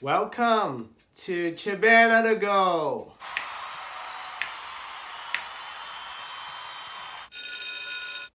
Welcome to Chibana to Go.